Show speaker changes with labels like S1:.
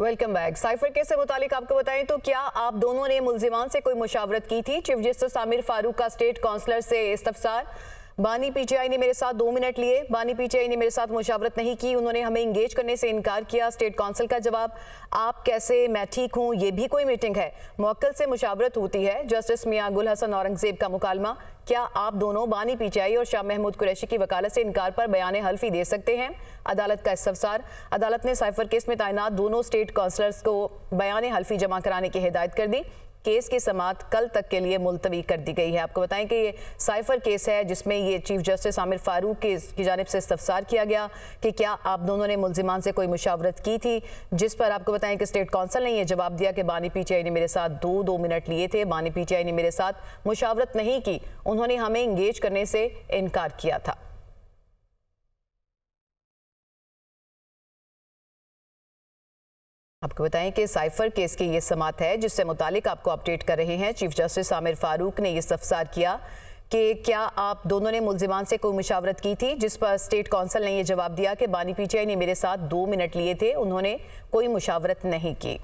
S1: welcome back cipher case से मुतालिक आपको बताएं तो क्या आप दोनों ने मुलजिमान से कोई मुशावरत की थी चीफ जस्टिस आमिर फारूक का स्टेट काउंसलर से इस्तफसार बानी पीटीआई ने मेरे साथ दो मिनट लिए बानी पीटीआई ने मेरे साथ मुशावरत नहीं की उन्होंने हमें इंगेज करने से इनकार किया स्टेट काउंसिल का जवाब आप कैसे मैं ठीक हूँ ये भी कोई मीटिंग है मौकल से मुशावरत होती है जस्टिस मियाँ गुल हसन औरंगजेब का मुकालमा क्या आप दोनों बानी पीटीआई और शाह महमूद कुरैशी की वकालत से इनकार पर बयान हल्फी दे सकते हैं अदालत का इस्तफसार अदालत ने साइफर केस में तैनात दोनों स्टेट काउंसलर्स को बयान हल्फी जमा कराने की हिदायत कर दी केस की समात कल तक के लिए मुलतवी कर दी गई है आपको बताएं कि ये साइफर केस है जिसमें ये चीफ जस्टिस आमिर फारूक के की जानब से इस्तफसार किया गया कि क्या आप दोनों ने मुलजिमान से कोई मुशावरत की थी जिस पर आपको बताएं कि स्टेट काउंसिल ने यह जवाब दिया कि बानी पीटीआई ने मेरे साथ दो दो मिनट लिए थे बानी पीटीआई ने मेरे साथ मुशावरत नहीं की उन्होंने हमें इंगेज करने से इनकार किया था आपको बताएं कि साइफर केस की यह समात है जिससे मुतालिक आपको अपडेट कर रहे हैं चीफ जस्टिस आमिर फारूक ने यह सफसार किया कि क्या आप दोनों ने मुलजिमान से कोई मुशावरत की थी जिस पर स्टेट काउंसिल ने यह जवाब दिया कि बानी पीटीआई ने मेरे साथ दो मिनट लिए थे उन्होंने कोई मुशावरत
S2: नहीं की